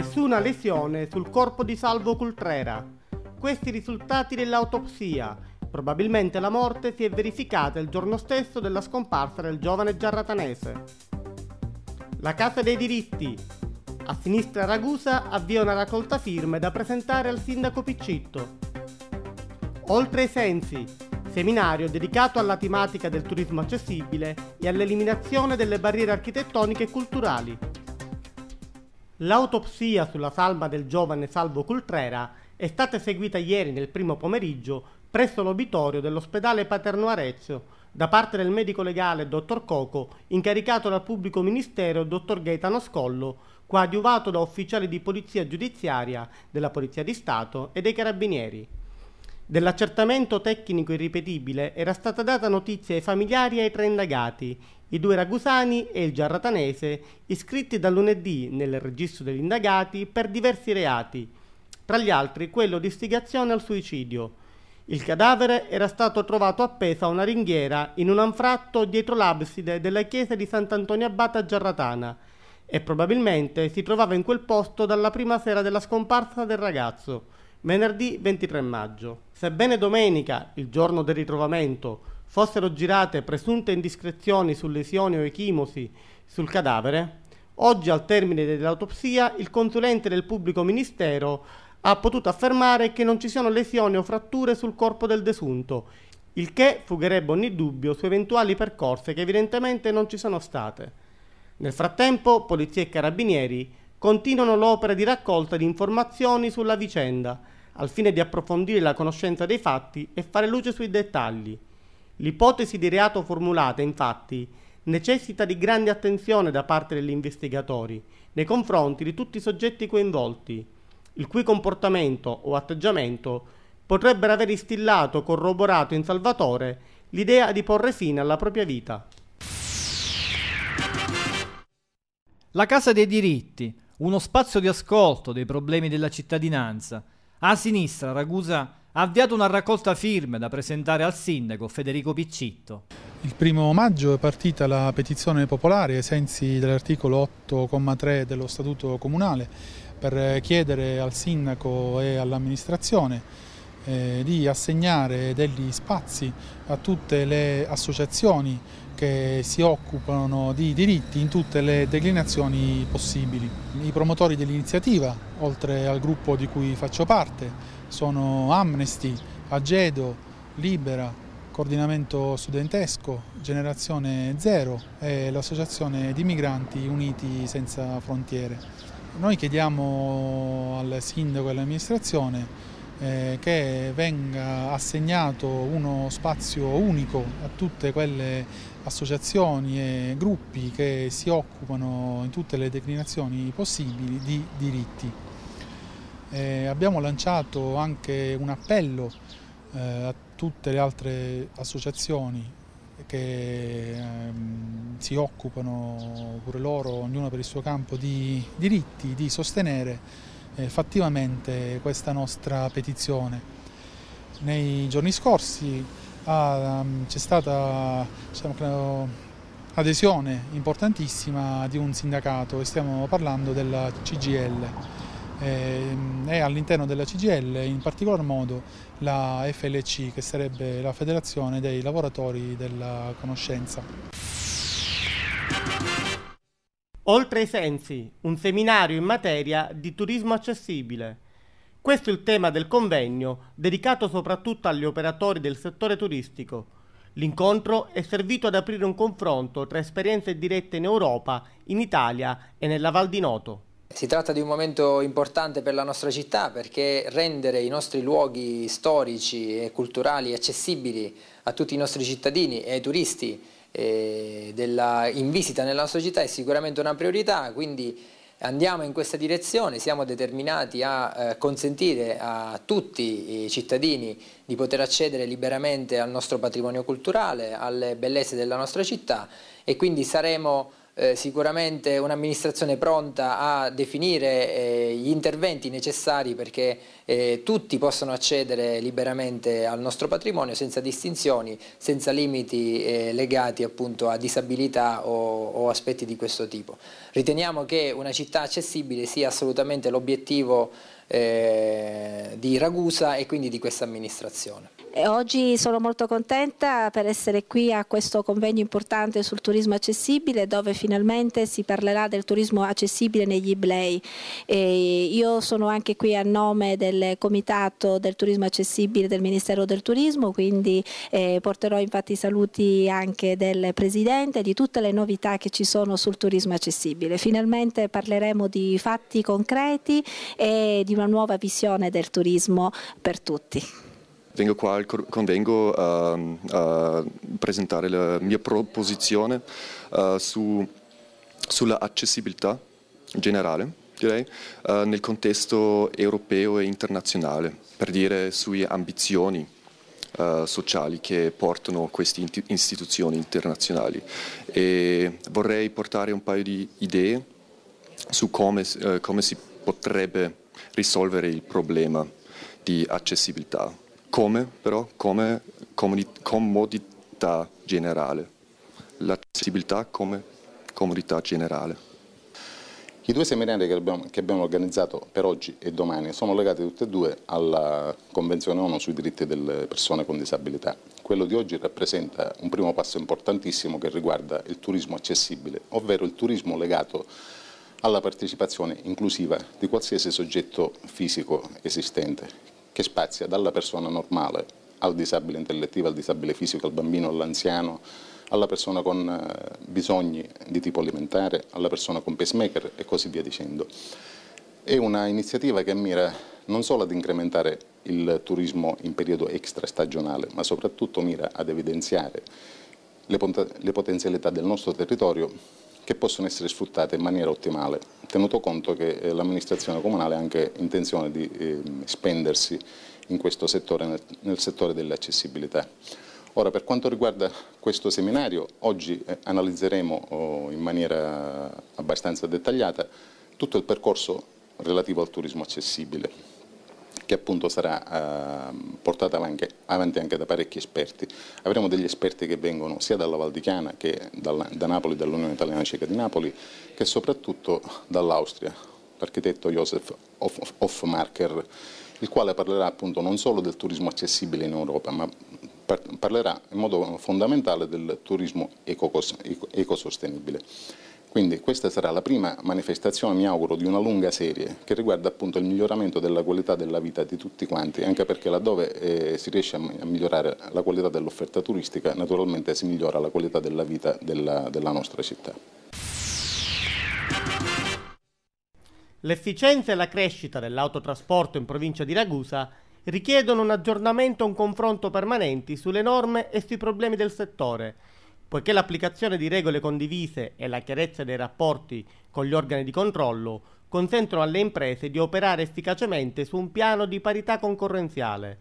Nessuna lesione sul corpo di Salvo Cultrera. Questi risultati dell'autopsia. Probabilmente la morte si è verificata il giorno stesso della scomparsa del giovane giarratanese. La Casa dei diritti. A sinistra Ragusa avvia una raccolta firme da presentare al sindaco Piccitto. Oltre ai sensi. Seminario dedicato alla tematica del turismo accessibile e all'eliminazione delle barriere architettoniche e culturali. L'autopsia sulla salma del giovane Salvo Cultrera è stata eseguita ieri nel primo pomeriggio presso l'obitorio dell'ospedale Paterno Arezzo da parte del medico legale dottor Coco incaricato dal pubblico ministero dottor Gaetano Scollo coadiuvato da ufficiali di polizia giudiziaria, della Polizia di Stato e dei Carabinieri. Dell'accertamento tecnico irripetibile era stata data notizia ai familiari e ai tre indagati, i due ragusani e il giarratanese, iscritti da lunedì nel registro degli indagati per diversi reati, tra gli altri quello di istigazione al suicidio. Il cadavere era stato trovato appeso a una ringhiera in un anfratto dietro l'abside della chiesa di Sant'Antonio Abbate a Giarratana e probabilmente si trovava in quel posto dalla prima sera della scomparsa del ragazzo venerdì 23 maggio. Sebbene domenica, il giorno del ritrovamento, fossero girate presunte indiscrezioni su lesioni o echimosi sul cadavere, oggi al termine dell'autopsia il consulente del pubblico ministero ha potuto affermare che non ci siano lesioni o fratture sul corpo del desunto, il che fugherebbe ogni dubbio su eventuali percorse che evidentemente non ci sono state. Nel frattempo, polizia e carabinieri continuano l'opera di raccolta di informazioni sulla vicenda, al fine di approfondire la conoscenza dei fatti e fare luce sui dettagli. L'ipotesi di reato formulata, infatti, necessita di grande attenzione da parte degli investigatori nei confronti di tutti i soggetti coinvolti, il cui comportamento o atteggiamento potrebbero aver instillato, o corroborato in Salvatore l'idea di porre fine alla propria vita. La Casa dei diritti, uno spazio di ascolto dei problemi della cittadinanza. A sinistra Ragusa ha avviato una raccolta firme da presentare al sindaco Federico Piccitto. Il primo maggio è partita la petizione popolare ai sensi dell'articolo 8,3 dello Statuto Comunale per chiedere al sindaco e all'amministrazione eh, di assegnare degli spazi a tutte le associazioni che si occupano di diritti in tutte le declinazioni possibili. I promotori dell'iniziativa, oltre al gruppo di cui faccio parte, sono Amnesty, Agedo, Libera, Coordinamento Studentesco, Generazione Zero e l'Associazione di Migranti Uniti Senza Frontiere. Noi chiediamo al sindaco e all'amministrazione eh, che venga assegnato uno spazio unico a tutte quelle associazioni e gruppi che si occupano in tutte le declinazioni possibili di diritti. E eh, abbiamo lanciato anche un appello eh, a tutte le altre associazioni che ehm, si occupano pure loro, ognuna per il suo campo, di diritti, di sostenere eh, fattivamente questa nostra petizione. Nei giorni scorsi ah, ehm, c'è stata diciamo, adesione importantissima di un sindacato e stiamo parlando della CGL. E ehm, all'interno della CGL in particolar modo la FLC che sarebbe la Federazione dei Lavoratori della Conoscenza. Oltre ai sensi, un seminario in materia di turismo accessibile questo è il tema del convegno, dedicato soprattutto agli operatori del settore turistico. L'incontro è servito ad aprire un confronto tra esperienze dirette in Europa, in Italia e nella Val di Noto. Si tratta di un momento importante per la nostra città perché rendere i nostri luoghi storici e culturali accessibili a tutti i nostri cittadini e ai turisti eh, della, in visita nella nostra città è sicuramente una priorità, quindi Andiamo in questa direzione, siamo determinati a eh, consentire a tutti i cittadini di poter accedere liberamente al nostro patrimonio culturale, alle bellezze della nostra città e quindi saremo eh, sicuramente un'amministrazione pronta a definire eh, gli interventi necessari perché eh, tutti possano accedere liberamente al nostro patrimonio senza distinzioni, senza limiti eh, legati appunto a disabilità o, o, aspetti di questo tipo. Riteniamo che una città accessibile sia assolutamente l'obiettivo eh, di Ragusa e quindi di questa amministrazione oggi sono molto contenta per essere qui a questo convegno importante sul turismo accessibile dove finalmente si parlerà del turismo accessibile negli Iblei. E io sono anche qui a nome del Comitato del Turismo Accessibile del Ministero del Turismo, quindi eh, porterò infatti i saluti anche del Presidente di tutte le novità che ci sono sul turismo accessibile. Finalmente parleremo di fatti concreti e di una nuova visione del turismo per tutti vengo qua al convengo a, a presentare la mia proposizione uh, su, sulla accessibilità generale, direi, uh, nel contesto europeo e internazionale, per dire sulle ambizioni uh, sociali che portano queste istituzioni internazionali. E vorrei portare un paio di idee su come, come si potrebbe risolvere il problema di accessibilità come però come comodità generale, l'accessibilità come comodità generale. I due seminari che abbiamo, che abbiamo, organizzato per oggi e domani sono legati tutti e due alla Convenzione ONU sui diritti delle persone con disabilità. Quello di oggi rappresenta un primo passo importantissimo che riguarda il turismo accessibile, ovvero il turismo legato alla partecipazione inclusiva di qualsiasi soggetto fisico esistente, che spazia dalla persona normale al disabile intellettivo, al disabile fisico, al bambino, all'anziano, alla persona con eh, bisogni di tipo alimentare, alla persona con pacemaker e così via dicendo. È una iniziativa che mira non solo ad incrementare il turismo in periodo extra stagionale, ma soprattutto mira ad evidenziare le, pot le potenzialità del nostro territorio che possono essere sfruttate in maniera ottimale, tenuto conto che eh, l'amministrazione comunale ha anche intenzione di ehm, spendersi in questo settore, nel, settore dell'accessibilità. Ora, per quanto riguarda questo seminario, oggi eh, analizzeremo oh, in maniera abbastanza dettagliata tutto il percorso relativo al turismo accessibile che appunto sarà ehm, portata avanti anche da parecchi esperti. Avremo degli esperti che vengono sia dalla Val di Chiana che da Napoli, dall'Unione Italiana Ceca di Napoli, che soprattutto dall'Austria, l'architetto Josef Hofmarker, il quale parlerà appunto non solo del turismo accessibile in Europa, ma parlerà in modo fondamentale del turismo ecosostenibile. Quindi questa sarà la prima manifestazione, mi auguro, di una lunga serie che riguarda appunto il miglioramento della qualità della vita di tutti quanti, anche perché laddove eh, si riesce a migliorare la qualità dell'offerta turistica, naturalmente si migliora la qualità della vita della, della nostra città. L'efficienza e la crescita dell'autotrasporto in provincia di Ragusa richiedono un aggiornamento e un confronto permanenti sulle norme e sui problemi del settore poiché l'applicazione di regole condivise e la chiarezza dei rapporti con gli organi di controllo consentono alle imprese di operare efficacemente su un piano di parità concorrenziale.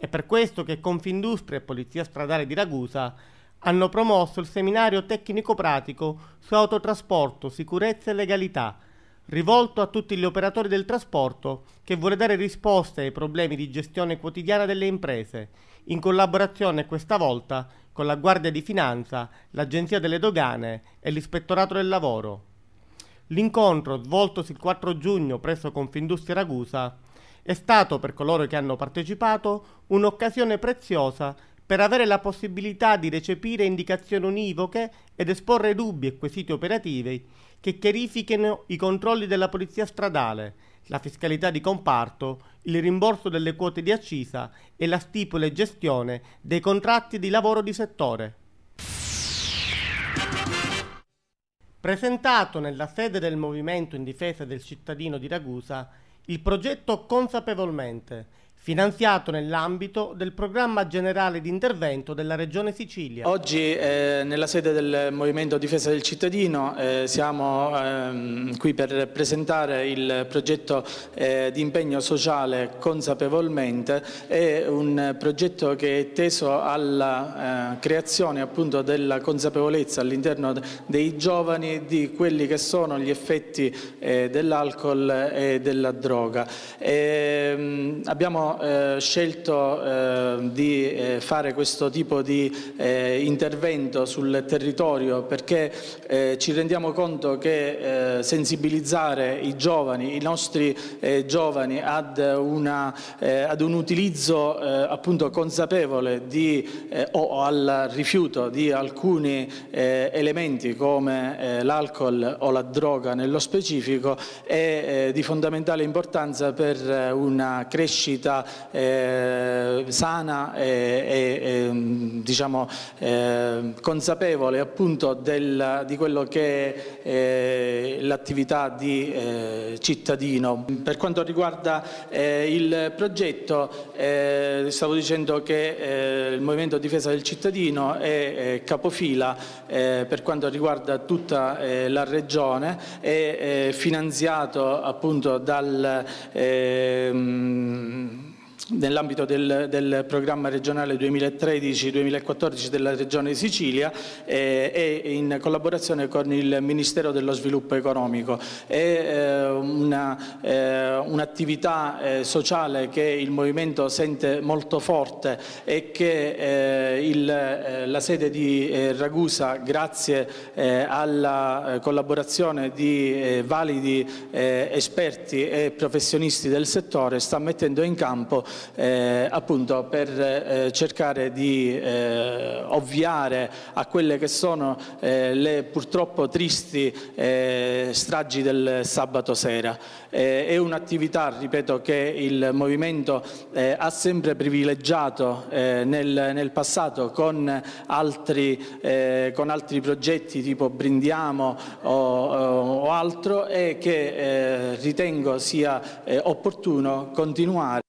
È per questo che Confindustria e Polizia Stradale di Ragusa hanno promosso il seminario tecnico-pratico su autotrasporto, sicurezza e legalità, rivolto a tutti gli operatori del trasporto che vuole dare risposte ai problemi di gestione quotidiana delle imprese, in collaborazione questa volta con la Guardia di Finanza, l'Agenzia delle Dogane e l'Ispettorato del Lavoro. L'incontro, svoltosi il 4 giugno presso Confindustria Ragusa, è stato per coloro che hanno partecipato un'occasione preziosa per avere la possibilità di recepire indicazioni univoche ed esporre dubbi e quesiti operativi che chiarifichino i controlli della polizia stradale, la fiscalità di comparto, il rimborso delle quote di accisa e la stipula e gestione dei contratti di lavoro di settore. Presentato nella sede del Movimento in difesa del cittadino di Ragusa, il progetto Consapevolmente, finanziato nell'ambito del programma generale di intervento della Regione Sicilia. Oggi eh, nella sede del Movimento Difesa del Cittadino eh, siamo eh, qui per presentare il progetto eh, di impegno sociale consapevolmente, è un progetto che è teso alla eh, creazione appunto della consapevolezza all'interno dei giovani di quelli che sono gli effetti eh, dell'alcol e della droga. Ehm, abbiamo eh, scelto eh, di eh, fare questo tipo di eh, intervento sul territorio perché eh, ci rendiamo conto che eh, sensibilizzare i giovani, i nostri giovani ad, una, ad, un utilizzo appunto consapevole di, o al rifiuto di alcuni elementi come l'alcol o la droga nello specifico è di fondamentale importanza per una crescita eh, sana e, e, diciamo, eh, consapevole appunto del, di quello che è eh, l'attività di eh, cittadino. Per quanto riguarda eh, il progetto stavo dicendo che il Movimento Difesa del Cittadino è capofila per quanto riguarda tutta la regione è finanziato appunto dal ehm, nell'ambito del, del, programma regionale 2013-2014 della Regione Sicilia eh, e in collaborazione con il Ministero dello Sviluppo Economico. È eh, eh un'attività eh, sociale che il Movimento sente molto forte e che eh, il, eh, la sede di Ragusa, grazie alla collaborazione di validi esperti e professionisti del settore, sta mettendo in campo eh, appunto per eh, cercare di eh, ovviare a quelle che sono eh, le purtroppo tristi eh, stragi del sabato sera. Eh, è un'attività, ripeto, che il Movimento ha sempre privilegiato nel, nel, passato con altri, con altri, progetti tipo Brindiamo o, o altro e che ritengo sia opportuno continuare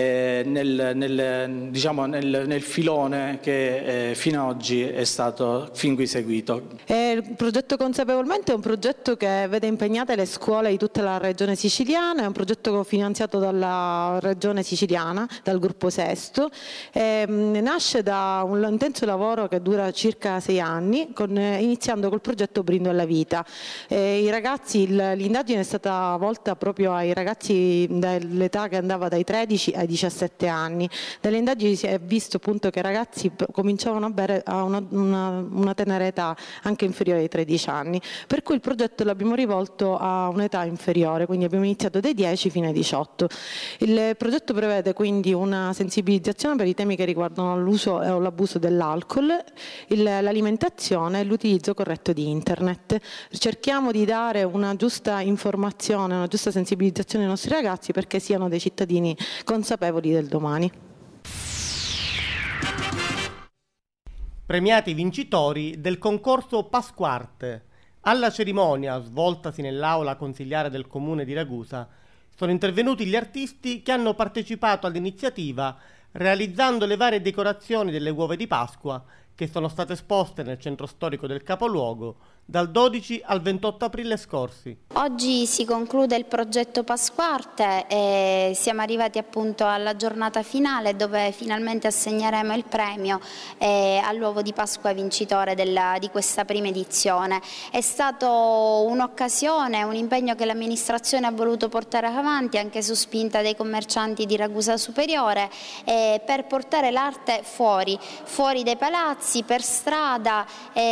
eh, nel, nel, diciamo nel, nel, filone che eh, fino ad oggi è stato fin qui seguito. E il progetto Consapevolmente è un progetto che vede impegnate le scuole di tutta la regione siciliana, è un progetto finanziato dalla regione siciliana, dal gruppo Sesto, e, ehm, mh, nasce da un intenso lavoro che dura circa sei anni, con, eh, iniziando col progetto Brindo alla Vita. E eh, I ragazzi, l'indagine è stata volta proprio ai ragazzi dell'età che andava dai 13 ai 17 anni. Dalle indagini si è visto appunto che i ragazzi cominciavano a bere a una, una, una tenera età anche inferiore ai 13 anni, per cui il progetto l'abbiamo rivolto a un'età inferiore, quindi abbiamo iniziato dai 10 fino ai 18. Il progetto prevede quindi una sensibilizzazione per i temi che riguardano l'uso o l'abuso dell'alcol, l'alimentazione e l'utilizzo corretto di internet. Cerchiamo di dare una giusta informazione, una giusta sensibilizzazione ai nostri ragazzi perché siano dei cittadini consapevoli consapevoli del domani. Premiati i vincitori del concorso Pasquarte. Alla cerimonia, svoltasi nell'aula consigliare del comune di Ragusa, sono intervenuti gli artisti che hanno partecipato all'iniziativa realizzando le varie decorazioni delle uova di Pasqua che sono state esposte nel centro storico del capoluogo dal 12 al 28 aprile scorsi. Oggi si conclude il progetto Pasquarte e siamo arrivati appunto alla giornata finale dove finalmente assegneremo il premio eh, all'uovo di Pasqua vincitore della, di questa prima edizione. È stato un'occasione, un impegno che l'amministrazione ha voluto portare avanti anche su spinta dei commercianti di Ragusa Superiore eh, per portare l'arte fuori, fuori dai palazzi, per strada, e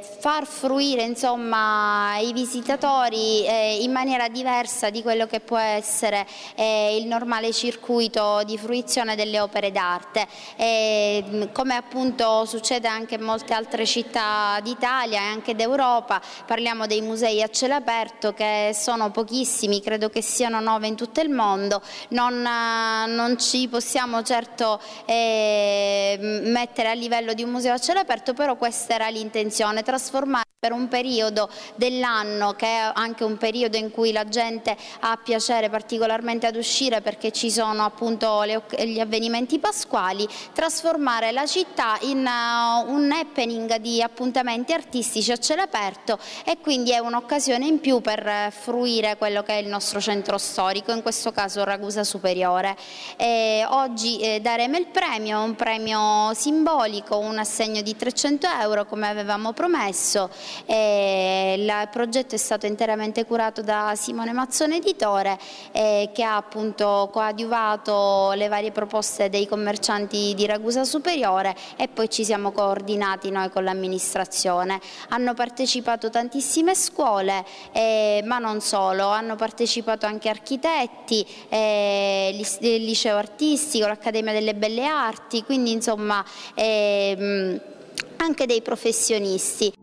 eh, far frutto fruire insomma, i visitatori eh, in maniera diversa di quello che può essere eh, il normale circuito di fruizione delle opere d'arte, eh, come appunto succede anche in molte altre città d'Italia e anche d'Europa, parliamo dei musei a cielo aperto che sono pochissimi, credo che siano nove in tutto il mondo, non, eh, non ci possiamo certo eh, mettere a livello di un museo a cielo aperto, però questa era l'intenzione, trasformare per un periodo dell'anno che è anche un periodo in cui la gente ha piacere particolarmente ad uscire perché ci sono appunto gli avvenimenti pasquali, trasformare la città in uh, un happening di appuntamenti artistici a cielo aperto e quindi è un'occasione in più per fruire quello che è il nostro centro storico, in questo caso Ragusa Superiore. E oggi eh, daremo il premio, un premio simbolico, un assegno di 300 euro come avevamo promesso e il progetto è stato interamente curato da Simone Mazzone Editore eh, che ha appunto coadiuvato le varie proposte dei commercianti di Ragusa Superiore e poi ci siamo coordinati noi con l'amministrazione. Hanno partecipato tantissime scuole, eh, ma non solo, hanno partecipato anche architetti, eh, il liceo artistico, l'Accademia delle Belle Arti, quindi insomma eh, anche dei professionisti.